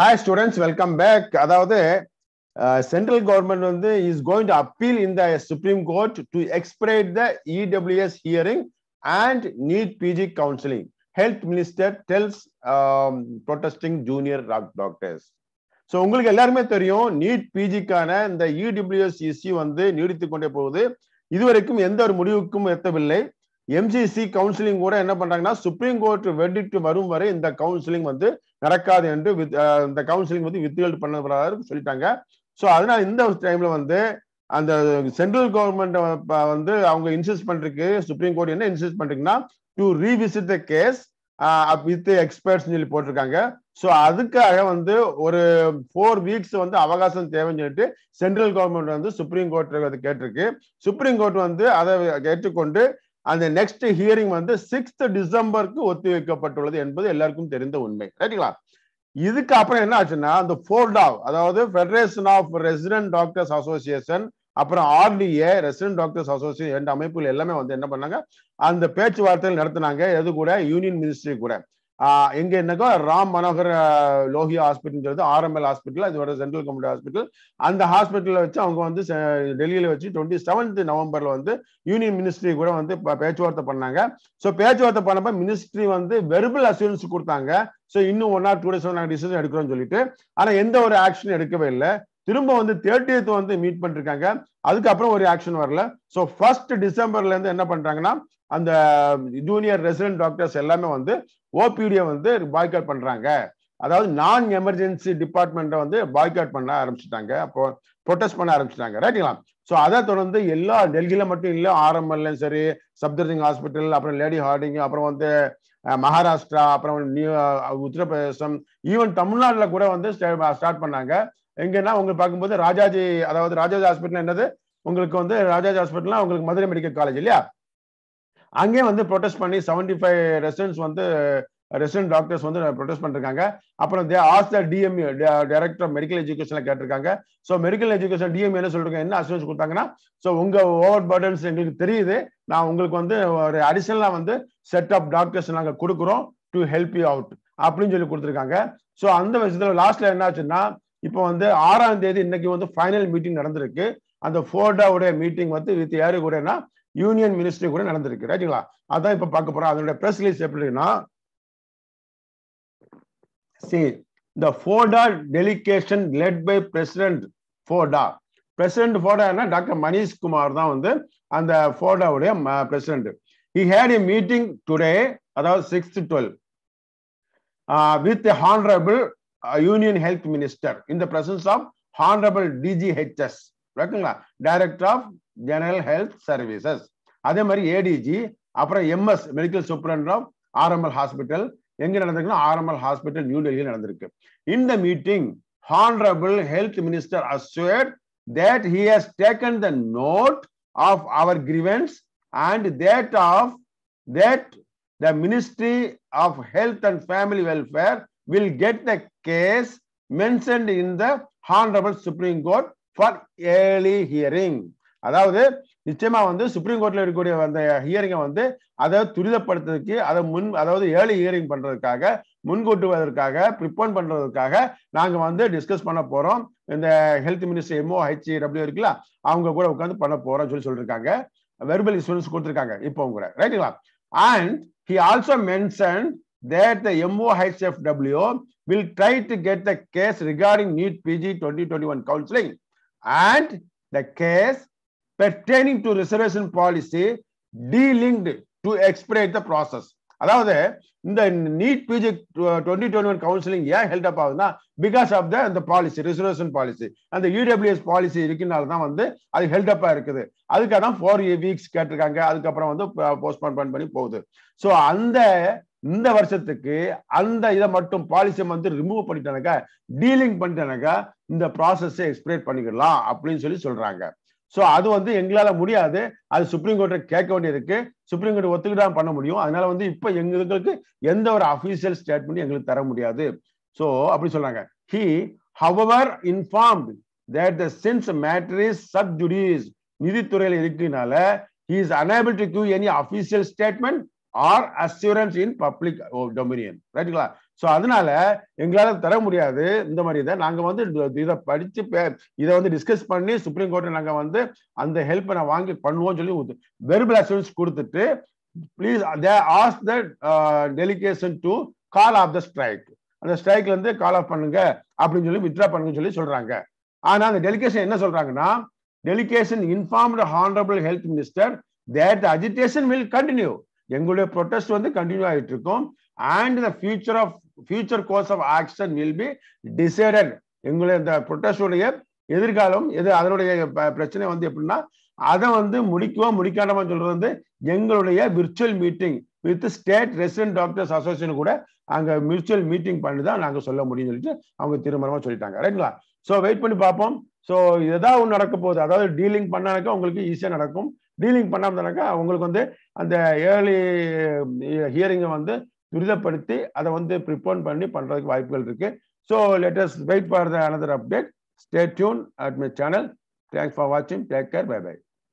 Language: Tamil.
ஹாய் ஸ்டூடெண்ட்ஸ் வெல்கம் பேக் அதாவது சென்ட்ரல் கவர்மெண்ட் வந்து is going to appeal in the supreme court to expedite the EWS hearing and NEET PG counselling health minister tells protesting junior doctors so உங்களுக்கு எல்லாருமே தெரியும் நீட் பிஜிக்கான இந்த இடபிள்யூஎஸ் e இசி வந்து நீடித்து கொண்டே போகுது இதுவரைக்கும் எந்த ஒரு முடிவுக்கும் எத்தவில்லை எம்ஜிசி கவுன்சிலிங் கூட என்ன பண்றாங்கன்னா சுப்ரீம் கோர்ட் வெடிட்டு வரும் வரை இந்த கவுன்சிலிங் வந்து நடக்காது என்று இந்த கவுன்சிலிங் வந்து வித்ஹெல்ட் பண்ணப்படாது சொல்லிட்டாங்க ஸோ அதனால இந்த டைம்ல வந்து அந்த சென்ட்ரல் கவர்மெண்ட் வந்து அவங்க இன்சிஸ்ட் பண்றதுக்கு சுப்ரீம் கோர்ட் என்ன இன்சிஸ்ட் பண்றீங்கன்னா to revisit the case with experts சொல்லி போட்டிருக்காங்க ஸோ அதுக்காக வந்து ஒரு ஃபோர் வீக்ஸ் வந்து அவகாசம் தேவைன்னு சொல்லிட்டு சென்ட்ரல் கவர்மெண்ட் வந்து சுப்ரீம் கோர்ட் கேட்டிருக்கு சுப்ரீம் கோர்ட் வந்து அதை கேட்டுக்கொண்டு அந்த நெக்ஸ்ட் ஹியரிங் வந்து சிக்ஸ்த் டிசம்பருக்கு ஒத்தி வைக்கப்பட்டுள்ளது என்பது எல்லாருக்கும் தெரிந்த உண்மை ரைட்டுங்களா இதுக்கு அப்புறம் என்ன ஆச்சுன்னா அந்த ஃபோர்டாவ் அதாவது federation of resident doctors association அப்புறம் ஆர்டிஏ ரெசிடென்ட் டாக்டர்ஸ் அசோசியேஷன் என்ற அமைப்புகள் எல்லாமே வந்து என்ன பண்ணாங்க அந்த பேச்சுவார்த்தைகள் நடத்தினாங்க எது கூட யூனியன் மினிஸ்ட்ரி கூட எங்க என்னக்கோ ராம் மனோகர் லோஹியா ஹாஸ்பிட்டல்ன்றது ஆர்எம்எல் ஹாஸ்பிட்டல் இதோட சென்ட்ரல் கவர்மெண்ட் ஹாஸ்பிட்டல் அந்த ஹாஸ்பிட்டலில் வச்சு அவங்க வந்து டெல்லியில் வச்சு டுவெண்ட்டி செவன்த் நவம்பர்ல வந்து யூனியன் மினிஸ்ட்ரி கூட வந்து பேச்சுவார்த்தை பண்ணாங்க ஸோ பேச்சுவார்த்தை பண்ணப்ப மினிஸ்ட்ரி வந்து வெர்பல் அசூரன்ஸ் கொடுத்தாங்க ஸோ இன்னும் ஒன் ஆர் டூ டேஸ் நாங்கள் டிசிஷன் எடுக்கிறோம்னு சொல்லிட்டு ஆனால் எந்த ஒரு ஆக்ஷன் எடுக்கவே இல்லை திரும்ப வந்து எய்த் வந்து மீட் பண்ணிருக்காங்க அதுக்கப்புறம் ஒரு ஆக்ஷன் வரல ஸோ ஃபர்ஸ்ட் டிசம்பர்ல இருந்து என்ன பண்றாங்கன்னா அந்த ஜூனியர் ரெசிடென்ட் டாக்டர்ஸ் எல்லாமே வந்து ஓபிடியை வந்து பாய்காட் பண்றாங்க அதாவது நான் எமர்ஜென்சி டிபார்ட்மெண்ட்டை வந்து பாய்காட் பண்ண ஆரம்பிச்சிட்டாங்க அப்போ ப்ரொட்டஸ்ட் பண்ண ஆரம்பிச்சிட்டாங்க ரைட்டுங்களா ஸோ அதை தொடர்ந்து எல்லா டெல்லியில மட்டும் இல்லை ஆரம்பம்லையும் சரி சப்தர்ஜிங் ஹாஸ்பிட்டல் அப்புறம் லேடி ஹார்டிங் அப்புறம் வந்து மகாராஷ்டிரா அப்புறம் நியூ உத்தரப்பிரதேசம் ஈவன் தமிழ்நாட்டில் கூட வந்து ஸ்டார்ட் பண்ணாங்க எங்கன்னா உங்களுக்கு பார்க்கும்போது ராஜாஜி அதாவது ராஜாஜி ஹாஸ்பிட்டல் என்னது உங்களுக்கு வந்து ராஜாஜி ஹாஸ்பிட்டல்னா உங்களுக்கு மதுரை மெடிக்கல் காலேஜ் இல்லையா அங்கேயே வந்து ப்ரொடெஸ்ட் பண்ணி செவன்டி ஃபைவ் ரெசிடென்ட்ஸ் வந்து ரெசிடென்ட் டாக்டர்ஸ் வந்து ப்ரொடெஸ்ட் பண்ணிருக்காங்க அப்புறம் they ask the DMU director medical எஜுகேஷன்ல கேட்டிருக்காங்க ஸோ மெடிக்கல் எஜுகேஷன் டிஎம்யூ என்ன சொல்றாங்க என்ன அசிஸ்டன்ஸ் கொடுத்தாங்கன்னா ஸோ உங்க ஓவர் பர்டன்ஸ் எங்களுக்கு தெரியுது நான் உங்களுக்கு வந்து ஒரு அடிஷனலாக வந்து செட் ஆஃப் டாக்டர்ஸ் நாங்கள் கொடுக்குறோம் டு ஹெல்ப் யூ அவுட் அப்படின்னு சொல்லி கொடுத்துருக்காங்க ஸோ அந்த விஷயத்துல லாஸ்ட்ல என்ன ஆச்சுன்னா இப்போ வந்து ஆறாம் தேதி இன்னைக்கு வந்து ஃபைனல் மீட்டிங் நடந்திருக்கு அந்த ஃபோர்டாவுடைய மீட்டிங் வந்து வித் யாரு கூடனா யூனியன் மினிஸ்ட்ரி கூட நடந்திருக்கு ரைட்டுங்களா அதான் இப்ப பார்க்க போறோம் அதனுடைய பிரஸ் ரிலீஸ் எப்படின்னா see the FORDA delegation led by president FORDA president ஃபோர்டானா டாக்டர் மணீஷ் குமார் தான் வந்து அந்த ஃபோர்டாவுடைய president he had a meeting today அதாவது sixth twelve with honourable union health minister in the presence of honourable DGHS ஓகேங்களா director of general health services அதே மாதிரி ஏடிஜி அப்புறம் MS medical superintendent of RML hospital எங்க நடந்திருக்குன்னா ஆரம்பல் ஹாஸ்பிட்டல் நியூ டெல்லியில் நடந்திருக்கு in the meeting honourable health minister assured that he has taken the note of our grievance and that of that the ministry of health and family welfare will get the case mentioned in the Honorable Supreme Court for early hearing அதாவது நிச்சயமா வந்து சுப்ரீம் கோர்ட்ல இருக்கக்கூடிய அந்த ஹியரிங்கை வந்து அதை துரிதப்படுத்துறதுக்கு அதை முன் அதாவது ஏர்லி ஹியரிங் பண்றதுக்காக முன்கூட்டுவதற்காக ப்ரிப்போர் பண்றதுக்காக நாங்க வந்து டிஸ்கஸ் பண்ண போறோம் இந்த health minister MO H W இருக்குல்ல அவங்க கூட உட்காந்து பண்ண போறோம் சொல்லி சொல்லிருக்காங்க வெர்பல் இன்சூரன்ஸ் கொடுத்துருக்காங்க இப்போ கூட ரைட்டுங்களா and he also mention that the MOHFW will try to get the case regarding NEET PG 2021 counseling and the case pertaining to reservation policy delinked to expedite the process. அதாவது இந்த NEET PG twenty twenty one counselling ஏன் ஹெல்ட் அப் ஆகுதுன்னா பிகாஸ் ஆஃப் த அந்த பாலிசி ரிசர்வேஷன் பாலிசி அந்த யூடபிள்யூஎஸ் e பாலிசி இருக்கனால தான் வந்து அது ஹெல்ட் அப்பாக இருக்குது அதுக்காக தான் ஃபோர் வீக்ஸ் கேட்டிருக்காங்க அதுக்கப்புறம் வந்து போஸ்ட்போன் uh, பண்ணி போகுது ஸோ அந்த இந்த வருஷத்துக்கு அந்த இதை மட்டும் பாலிசியை வந்து ரிமூவ் பண்ணிட்டானாக்கா டீலிங் பண்ணிட்டானாக்கா இந்த ப்ராசஸை எக்ஸ்பிரேட் பண்ணிக்கலாம் அப்படின்னு சொல்லி சொல்றாங்க ஸோ அது வந்து எங்களால் முடியாது அது சுப்ரீம் கோர்ட்டை கேட்க வேண்டியிருக்கு சுப்ரீம் கோர்ட் ஒத்துக்கிட்டா பண்ண முடியும் அதனால வந்து இப்போ எங்களுக்கு எந்த ஒரு அஃபீஷியல் ஸ்டேட்மெண்ட் எங்களுக்கு தர முடியாது ஸோ அப்படி சொல்றாங்க he however inform that the since matter is sub judice நிதித்துறையில் இருக்குனால he is unable to give any official statement or assurance in public dominion ரைட்டுங்களா ஸோ அதனால எங்களால் தர முடியாது இந்த மாதிரி இதை நாங்கள் வந்து இதை படித்து இதை வந்து டிஸ்கஸ் பண்ணி சுப்ரீம் கோர்ட்டை நாங்கள் வந்து அந்த ஹெல்ப்பை நான் வாங்கி பண்ணுவோம் சொல்லி வெர்பல் அசூரன்ஸ் கொடுத்துட்டு please they ask the delegation to call off the strike அந்த ஸ்ட்ரைக்ல இருந்து கால் ஆஃப் பண்ணுங்க அப்படின்னு சொல்லி வித்ரா பண்ணுங்கன்னு சொல்லி சொல்றாங்க ஆனா அந்த டெலிகேஷன் என்ன சொல்றாங்கன்னா delegation informed honourable health minister that agitation will continue எங்களுடைய ப்ரொட்டஸ்ட் வந்து கண்டினியூ ஆகிட்டு இருக்கும் and the future of future course of action will be decided எங்களுடைய இந்த ப்ரொட்டஸ்டுடைய எதிர்காலம் எது அதனுடைய பிரச்சனை வந்து எப்படின்னா அதை வந்து முடிக்குவோம் முடிக்காட்டமா சொல்றது வந்து எங்களுடைய virtual meeting with state resident doctors association கூட அங்க மியூச்சுவல் மீட்டிங் பண்ணி தான் நாங்க சொல்ல முடியும்னு சொல்லிட்டு அவங்க திருமணமா சொல்லிட்டாங்க ரைட்டுங்களா ஸோ வெயிட் பண்ணி பார்ப்போம் ஸோ எதாவது ஒன்று நடக்க போகுது அதாவது டீலிங் பண்ணாக்க உங்களுக்கு ஈஸியாக நடக்கும் டீலிங் பண்ணாமனாக்கா அவங்களுக்கு வந்து அந்த ஏர்லி ஹியரிங்கை வந்து துரிதப்படுத்தி அதை வந்து ப்ரிப்போன் பண்ணி பண்ணுறதுக்கு வாய்ப்புகள் இருக்குது so latest wait for the another update stay tune at my channel thanks for வாட்சிங் டேக் கேர் பை பை